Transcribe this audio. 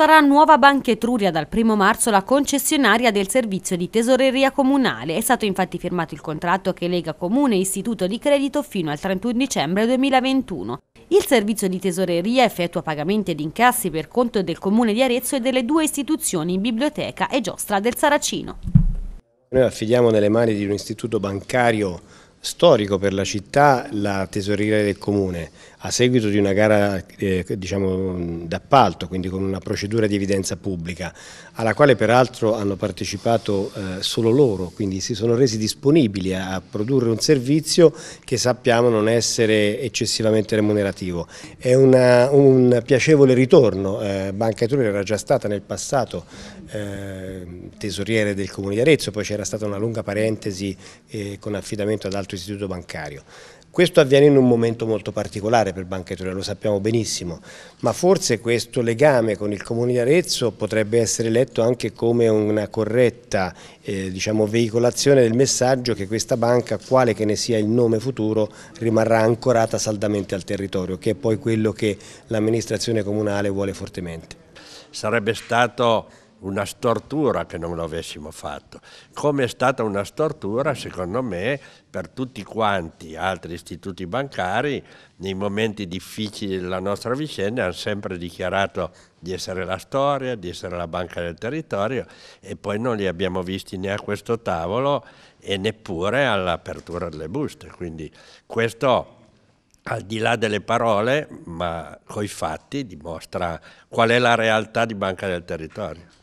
sarà Nuova Banca Etruria dal 1 marzo la concessionaria del servizio di tesoreria comunale. È stato infatti firmato il contratto che lega Comune e Istituto di Credito fino al 31 dicembre 2021. Il servizio di tesoreria effettua pagamenti ed incassi per conto del Comune di Arezzo e delle due istituzioni, in Biblioteca e Giostra del Saracino. Noi affidiamo nelle mani di un istituto bancario storico per la città la tesoreria del comune, a seguito di una gara eh, diciamo, d'appalto, quindi con una procedura di evidenza pubblica, alla quale peraltro hanno partecipato eh, solo loro, quindi si sono resi disponibili a produrre un servizio che sappiamo non essere eccessivamente remunerativo. È una, un piacevole ritorno, eh, Banca Etruria era già stata nel passato eh, tesoriere del Comune di Arezzo, poi c'era stata una lunga parentesi eh, con affidamento ad altro istituto bancario. Questo avviene in un momento molto particolare per Banca Etruria, lo sappiamo benissimo, ma forse questo legame con il Comune di Arezzo potrebbe essere letto anche come una corretta eh, diciamo, veicolazione del messaggio che questa banca, quale che ne sia il nome futuro, rimarrà ancorata saldamente al territorio, che è poi quello che l'amministrazione comunale vuole fortemente. Sarebbe stato una stortura che non lo avessimo fatto, come è stata una stortura secondo me per tutti quanti altri istituti bancari nei momenti difficili della nostra vicenda hanno sempre dichiarato di essere la storia, di essere la banca del territorio e poi non li abbiamo visti né a questo tavolo e neppure all'apertura delle buste, quindi questo al di là delle parole, ma coi fatti dimostra qual è la realtà di Banca del Territorio.